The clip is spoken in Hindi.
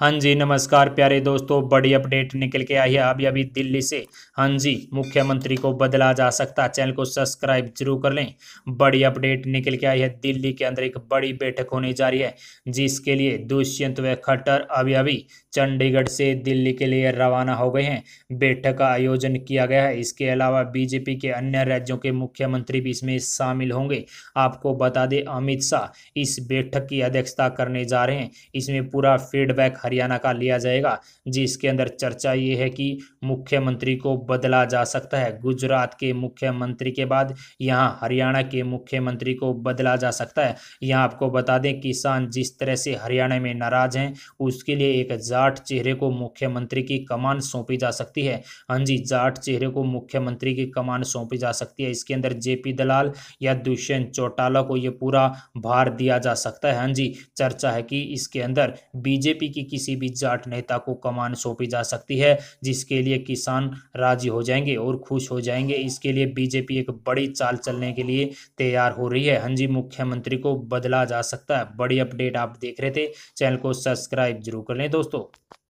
हाँ जी नमस्कार प्यारे दोस्तों बड़ी अपडेट निकल के आई है अभी अभी दिल्ली से हाँ जी मुख्यमंत्री को बदला जा सकता है चैनल को सब्सक्राइब जरूर कर लें बड़ी अपडेट निकल के आई है दिल्ली के अंदर एक बड़ी बैठक होने जा रही है जिसके लिए दुष्यंत व खट्टर अभी अभी चंडीगढ़ से दिल्ली के लिए रवाना हो गए हैं बैठक का आयोजन किया गया है इसके अलावा बीजेपी के अन्य राज्यों के मुख्यमंत्री भी इसमें शामिल होंगे आपको बता दें अमित शाह इस बैठक की अध्यक्षता करने जा रहे हैं इसमें पूरा फीडबैक हरियाणा का लिया जाएगा जी इसके अंदर चर्चा ये है कि मुख्यमंत्री को बदला जा सकता है गुजरात के मुख्यमंत्री के बाद यहाँ हरियाणा के मुख्यमंत्री को बदला जा सकता है यहाँ आपको बता दें किसान जिस तरह से हरियाणा में नाराज हैं उसके लिए एक जाट चेहरे को मुख्यमंत्री की कमान सौंपी जा सकती है हाँ जी जाट चेहरे को मुख्यमंत्री की कमान सौंपी जा सकती है इसके अंदर जेपी दलाल या दुष्यंत चौटाला को यह पूरा भार दिया जा सकता है हाँ जी चर्चा है कि इसके अंदर बीजेपी की किसी भी जाट नेता को कमान सौंपी जा सकती है जिसके लिए किसान राजी हो जाएंगे और खुश हो जाएंगे इसके लिए बीजेपी एक बड़ी चाल चलने के लिए तैयार हो रही है हाँ जी मुख्यमंत्री को बदला जा सकता है बड़ी अपडेट आप देख रहे थे चैनल को सब्सक्राइब जरूर कर लें दोस्तों